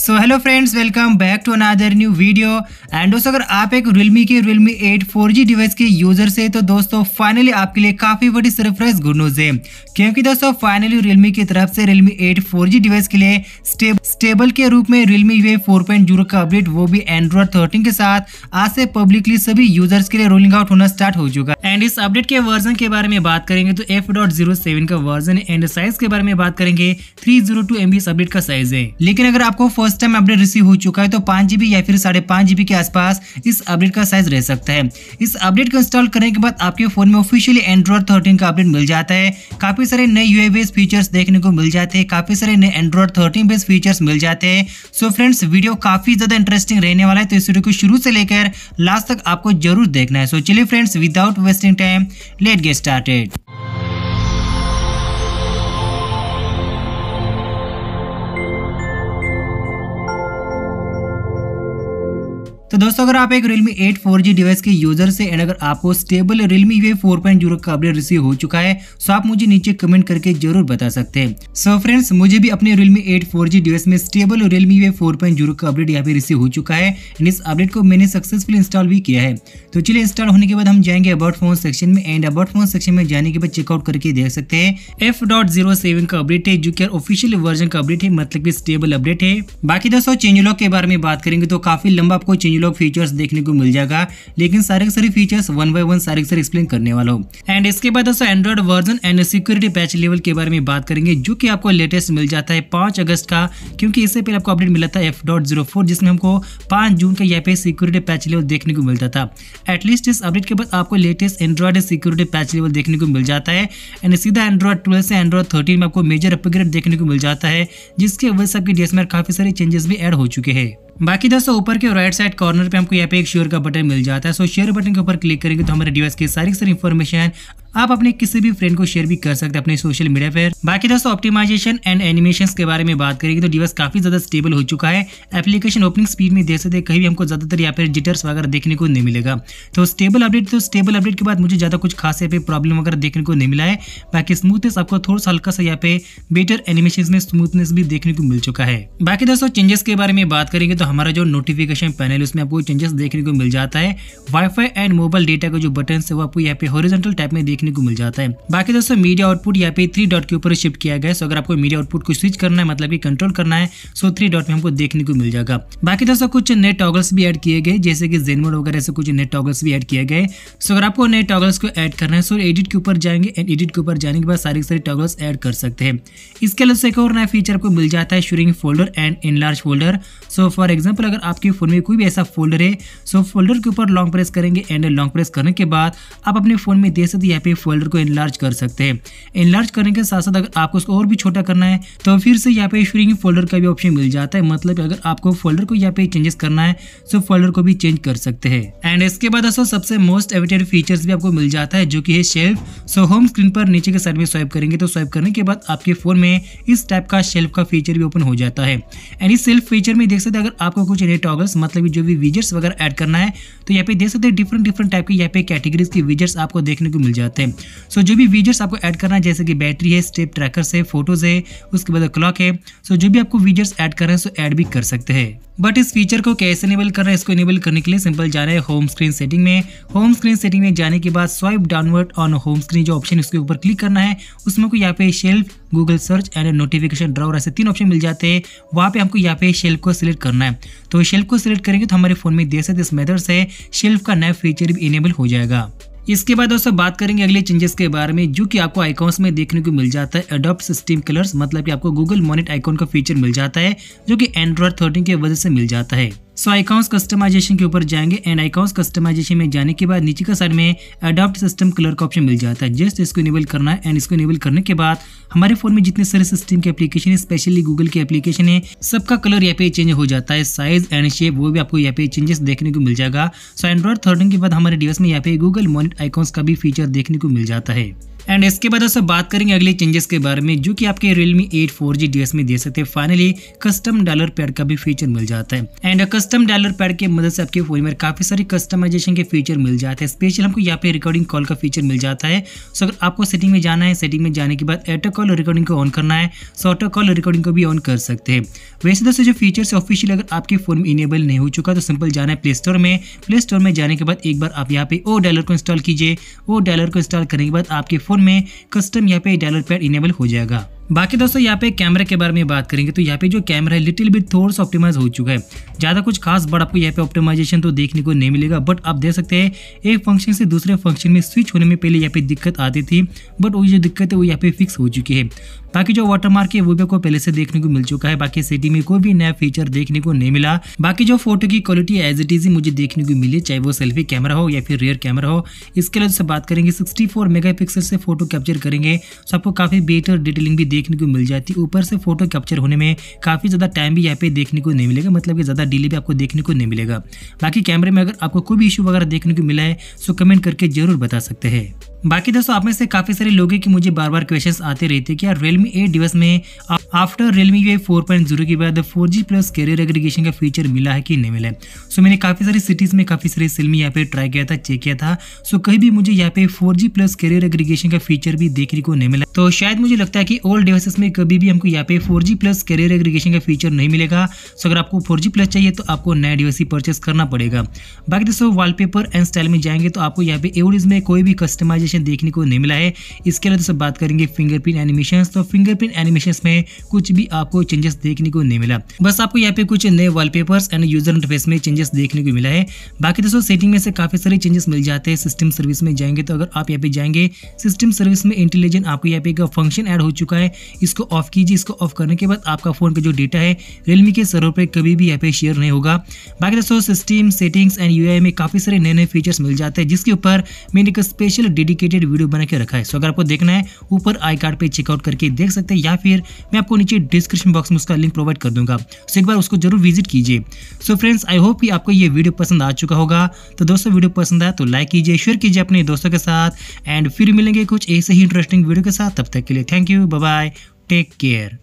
so hello friends welcome back to another new video and दोस्तों अगर आप एक रियलमी के रियलमी 8 4G डिवाइस के यूजर से तो दोस्तों फाइनली आपके लिए काफ़ी बड़ी सरप्राइज गुड न्यूज़ है क्योंकि दोस्तों फाइनली रियलमी की तरफ से रियलमी 8 4G डिवाइस के लिए स्टेबल के रूप में रियलमी वे 4.0 का अपडेट वो भी एंड्रॉयड थर्टीन के साथ आज से पब्लिकली सभी यूजर्स के लिए रोलिंग आउट होना स्टार्ट हो चुका एंड इस अपडेट के वर्जन के बारे में बात करेंगे तो एफ का वर्जन एंड साइज के बारे में बात करेंगे थ्री जीरो इस अपडेट का साइज है लेकिन अगर आपको फर्स्ट टाइम अपडेट रिसीव हो चुका है तो पाँच जीबी या फिर साढ़े पाँच जीबी के आसपास इस अपडेट का साइज रह सकता है इस अपडेट को इंस्टॉल करने के बाद आपके फोन में ऑफिशियली एंड्रॉयड थर्टीन का अपडेट मिल जाता है काफी सारे नए यू फीचर्स देखने को मिल जाते हैं काफी सारे नए एंड्रॉयड थर्टीन बेस्ड फीचर्स मिल जाते हैं सो फ्रेंड्स वीडियो काफी ज्यादा इंटरेस्टिंग रहने वाला है तो इस वीडियो को शुरू से लेकर लास्ट तक आपको जरूर देखना है सो चलिए friends without wasting time let get started दोस्तों अगर आप एक रियलमी एट फोर डिवाइस के यूजर से एंड अगर आपको stable Realme UI four point zero का अपडेट रिसीव हो चुका है तो आप मुझे नीचे कमेंट करके जरूर बता सकते हैं सो फ्रेंड्स मुझे भी अपने रियलमी एट फोर डिवाइस में stable Realme UI four point zero का अपडेट यहाँ पे रिसीव हो चुका है एंड इस अपडेट को मैंने सक्सेसफुल इंस्टॉल भी किया है तो चलिए इंस्टॉल होने के बाद हम जाएंगे अबाउट फोन सेक्शन में एंड अबाउट फोन सेक्शन में जाने के बाद चेकआउट करके देख सकते हैं एफ डॉट जीरो सेवन का अपडेट है जो की ऑफिशियल वर्जन का अपडेट है मतलब स्टेबल अपडेट है बाकी दोस्तों लॉक के बारे में बात करेंगे तो काफी लंबा आपको चेंजलॉग लोग फीचर्स देखने को मिल जाएगा लेकिन सारे के सारे फीचर्स वन बाय वन सारे के सारे एक्सप्लेन करने वाला हूँ एंड इसके बाद दोस्तों Android version and security patch level के बारे में बात करेंगे जो कि आपको लेटेस्ट मिल जाता है पांच अगस्त का क्योंकि इससे पहले आपको अपडेट मिला था एफ जिसमें हमको पांच जून का यहाँ पे सिक्योरिटी पैच लेवल देखने को मिलता था एटलीस्ट इस अपडेट के बाद आपको latest Android security patch level देखने को मिल जाता है एंड सीधा एंड्रॉइड ट्वेल्व से एंड्रॉइड थर्टीन में आपको मेजर अपग्रेड देखने को मिल जाता है जिसके वजह से आपके डी काफ़ी सारे चेंजेस भी ऐड हो चुके हैं बाकी दोस्तों ऊपर के राइट साइड कॉर्नर पे हमको यहाँ पे एक शेयर का बटन मिल जाता है सो शेयर बटन के ऊपर क्लिक करेंगे तो हमारे डिवाइस की सारी सारी इन्फॉर्मेशन आप अपने किसी भी फ्रेंड को शेयर भी कर सकते हैं अपने सोशल मीडिया पर बाकी दोस्तों ऑप्टिमाइजेशन एंड एनिमेशन के बारे में बात करेंगे तो डिवाइस काफी ज्यादा स्टेबल हो चुका है एप्लीकेशन ओपनिंग स्पीड में देख सकते कहीं भी हमको ज्यादातर यहाँ फिर जिटर्स वगैरह देखने को नहीं मिलेगा तो स्टेबल अपडेट तो स्टेबल अपडेट के बाद मुझे ज्यादा कुछ खास यहाँ पे प्रॉब्लम वगैरह देखने को नहीं मिला है बाकी स्मूथनेस आपको थोड़ा सा हल्का सा यहाँ पे बेटर एनिमेशन में स्मूथनेस भी देखने को मिल चुका है बाकी दोस्तों चेंजेस के बारे में बात करेंगे तो हमारा जो नोटिफिकेशन पैनल उसमें आपको चेंजेस देखने को मिल जाता है वाईफाई एंड मोबाइल डेटा का जो बटन है वो आपको यहाँ पे हॉरिजेंटल टाइप में देखने को मिल जाता है बाकी दोस्तों मीडिया आउटपुट यहाँ पे थ्री डॉट के ऊपर शिफ्ट किया गया है सो अगर आपको मीडिया आउटपुट को स्विच करना है मतलब कि कंट्रोल करना है सो थ्री डॉट में हमको देखने को मिल जाएगा बाकी दोस्तों कुछ नए टॉगल्स भी एड किए गए जैसे की जेनमोड वगैरह से कुछ नए टॉगल्स भी एड किए गए सो अगर आपको नए टॉगल्स को एड करना है सो एडिट के ऊपर जाएंगे एंड एडिट के ऊपर जाने के बाद सारे सारे टॉगल्स एड कर सकते हैं इसके अलावा एक और नया फीचर आपको मिल जाता है shrink folder and in folder so for example अगर आपके फोन में कोई भी ऐसा फोल्डर है सो so फोल्डर के ऊपर लॉन्ग प्रेस करेंगे एंड लॉन्ग प्रेस करने के बाद आप अपने फोन में देख सकते यहाँ पे फोल्डर को इनलार्ज कर सकते हैं इनलार्ज करने के साथ साथ अगर आपको उसको और भी छोटा करना है तो फिर से यहाँ पे श्रिंक फोल्डर का भी ऑप्शन मिल जाता है मतलब अगर आपको फोल्डर को यहाँ पे चेंजेस करना है तो फोल्डर को भी चेंज कर सकते हैं एंड इसके बाद दोस्तों सबसे मोस्ट एविटेड फीचर्स भी आपको मिल जाता है जो कि है शेल्फ सो होम स्क्रीन पर नीचे के साइड में स्वाइप करेंगे तो स्वाइप करने के बाद आपके फोन में इस टाइप का शेल्फ का फीचर भी ओपन हो जाता है एंड इस सेल्फ फीचर में देख सकते हैं अगर आपको कुछ नए टॉगल्स मतलब जो भी विजर्स वगैरह ऐड करना है तो यहाँ पे देख सकते हैं डिफरेंट डिफरेंट टाइप के यहाँ पे कैटेगरीज के विजर्स आपको देखने को मिल जाते हैं सकते हैं सो जो भी वीडियोस आपको ऐड करना है जैसे कि बैटरी है स्टेप ट्रैकर्स है फोटोज़ है उसके बाद क्लॉक है सो जो भी आपको वीडियोस ऐड कर रहे हैं सो ऐड भी कर सकते हैं बट इस फीचर को कैसे इनेबल करना है इसको इनेबल करने के लिए सिंपल जाना है होम स्क्रीन सेटिंग में होम स्क्रीन सेटिंग में जाने के बाद swipe downward on home screen जो ऑप्शन है उसके ऊपर क्लिक करना है उसमें को यहाँ पे shelf Google search and notification drawer ऐसे तीन ऑप्शन मिल जाते हैं वहाँ पे हमको यहाँ पे शेल्फ को सिलेक्ट करना है तो शेल्फ को सिलेक्ट करेंगे तो हमारे फोन में देर से दिस मेथड से शेल्फ का नया फीचर भी इनेबल हो जाएगा इसके बाद दोस्तों बात करेंगे अगले चेंजेस के बारे में जो कि आपको आइकॉन्स में देखने को मिल जाता है अडोप्ट सिस्टम कलर्स मतलब कि आपको गूगल मॉनिट आइकॉन का फीचर मिल जाता है जो कि एंड्रॉयड थर्टीन की वजह से मिल जाता है सो आइकॉन्स कस्टमाइजेशन के ऊपर जाएंगे एंड आइकॉन्स कस्टमाइजेशन में जाने के बाद नीचे का साइड में अडॉप्ट सिस्टम कलर का ऑप्शन मिल जाता है जस्ट इसको इनेबल करना है एंड इसको इनेबल करने के बाद हमारे फोन में जितने सारे सिस्टम के एप्लीकेशन है स्पेशली गूगल के एप्लीकेशन है सबका कलर यहाँ पे चेंज हो जाता है साइज एंड शेप वो भी आपको यहाँ पे चेंजेस देखने को मिल जाएगा सो एंड्रॉइड थर्टीन के बाद हमारे डिवाइस में यहाँ पे गूगल मॉनिट आइकॉन्स का भी फीचर देखने को मिल जाता है एंड इसके बाद दोस्तों बात करेंगे अगले चेंजेस के बारे में जो कि आपके Realme eight four G D में दे सकते हैं फाइनली कस्टम डॉलर पैड का भी फीचर मिल जाता है एंड कस्टम डॉलर पैड की मदद से आपके फोन में काफी सारे कस्टमाइजेशन के फीचर मिल जाते हैं स्पेशल हमको यहाँ पे रिकॉर्डिंग कॉल का फीचर मिल जाता है सो अगर आपको सेटिंग में जाना है सेटिंग में जाने के बाद ऑटो कॉल रिकॉर्डिंग को ऑन करना है सो ऑटो कॉल रिकॉर्डिंग को भी ऑन कर सकते हैं वैसे दोस्तों जो फीचर ऑफिशियल अगर आपके फोन में इनेबल नहीं हो चुका तो सिंपल जाना है प्ले स्टोर में प्ले स्टोर में जाने के बाद एक बार आप यहाँ पे ओ डॉलर को इंस्टॉल कीजिए ओ डॉलर को इंस्टॉल करने के बाद आपके फोन फ़ोन में कस्टम यहाँ पे डॉलर पैड इनेबल हो जाएगा बाकी दोस्तों यहाँ पे कैमरे के बारे में बात करेंगे तो यहाँ पे जो कैमरा है लिटिल बिट थोड़ा सा ऑप्टिमाइज हो चुका है ज़्यादा कुछ खास बट आपको यहाँ पे ऑप्टिमाइजेशन तो देखने को नहीं मिलेगा बट आप देख सकते हैं एक फंक्शन से दूसरे फंक्शन में स्विच होने में पहले यहाँ पे दिक्कत आती थी बट वो जो दिक्कत है वो यहाँ पे फिक्स हो चुकी है बाकी जो वाटर मार्क है वो भी आपको पहले से देखने को मिल चुका है बाकी सिटी में कोई भी नया फीचर देखने को नहीं मिला बाकी जो फोटो की क्वालिटी एज इट इज ही मुझे देखने को मिली चाहे वो सेल्फी कैमरा हो या फिर रियर कैमरा हो इसके अलावा बात करेंगे सिक्सटी फोर मेगा से फोटो कैप्चर करेंगे तो आपको काफ़ी बेहतर डिटेलिंग भी देखने को मिल जाती है ऊपर से फोटो कैप्चर होने में काफ़ी ज़्यादा टाइम भी यहाँ पे देखने को नहीं मिलेगा मतलब कि ज़्यादा डिले भी आपको देखने को नहीं मिलेगा बाकी कैमरे में अगर आपको कोई भी इशू वगैरह देखने को मिला है तो कमेंट करके ज़रूर बता सकते हैं बाकी दोस्तों आप में से काफ़ी सारे लोगों की मुझे बार बार क्वेश्चन आते रहते कि यार रियलमी एट डिवाइस में after Realme UI four point zero के बाद four G plus carrier aggregation का फीचर मिला है कि नहीं मिला है सो मैंने काफ़ी सारी सिटीज़ में काफ़ी सारे सेल में यहाँ पे ट्राई किया था चेक किया था सो कहीं भी मुझे यहाँ पे four G plus carrier aggregation का फीचर भी देखने को नहीं मिला तो शायद मुझे लगता है कि ओल्ड डिवाइसेस में कभी भी हमको यहाँ पे four G plus carrier aggregation का फीचर नहीं मिलेगा सो अगर आपको फोर जी प्लस चाहिए तो आपको नया डिवाइस ही परचेस करना पड़ेगा बाकी दोस्तों वॉलपेपर एंड स्टाइल में जाएंगे तो आपको यहाँ पे एवरेज में कोई भी कस्टमाइज एनिमेशन देखने को नहीं मिला है इसके अलावा तो बात करेंगे फिंगरप्रिंट एनिमेशन तो फिंगरप्रिंट एनिमेशन में कुछ भी आपको चेंजेस देखने को नहीं मिला बस आपको यहाँ पे कुछ नए वॉलपेपर्स एंड यूजर इंटरफेस में चेंजेस देखने को मिला है बाकी दोस्तों सेटिंग में से काफी सारे चेंजेस मिल जाते हैं सिस्टम सर्विस में जाएंगे तो अगर आप यहाँ पे जाएंगे सिस्टम सर्विस में इंटेलिजेंट आपको यहाँ पे एक फंक्शन ऐड हो चुका है इसको ऑफ कीजिए इसको ऑफ करने के बाद आपका फोन का जो डेटा है रियलमी के सर्वर पर कभी भी यहाँ पे शेयर नहीं होगा बाकी दोस्तों सिस्टम सेटिंग्स एंड यू में काफी सारे नए नए फीचर्स मिल जाते हैं जिसके ऊपर मैंने एक स्पेशल डेडिकेट डेडिकेटेड वीडियो बना के रखा है सो अगर आपको देखना है ऊपर आई कार्ड पर चेकआउट करके देख सकते हैं या फिर मैं आपको नीचे डिस्क्रिप्शन बॉक्स में उसका लिंक प्रोवाइड कर दूंगा सो एक बार उसको जरूर विजिट कीजिए सो फ्रेंड्स आई होप कि आपको ये वीडियो पसंद आ चुका होगा तो दोस्तों वीडियो पसंद आया तो लाइक कीजिए शेयर कीजिए अपने दोस्तों के साथ एंड फिर मिलेंगे कुछ ऐसे ही इंटरेस्टिंग वीडियो के साथ तब तक के लिए thank you bye take care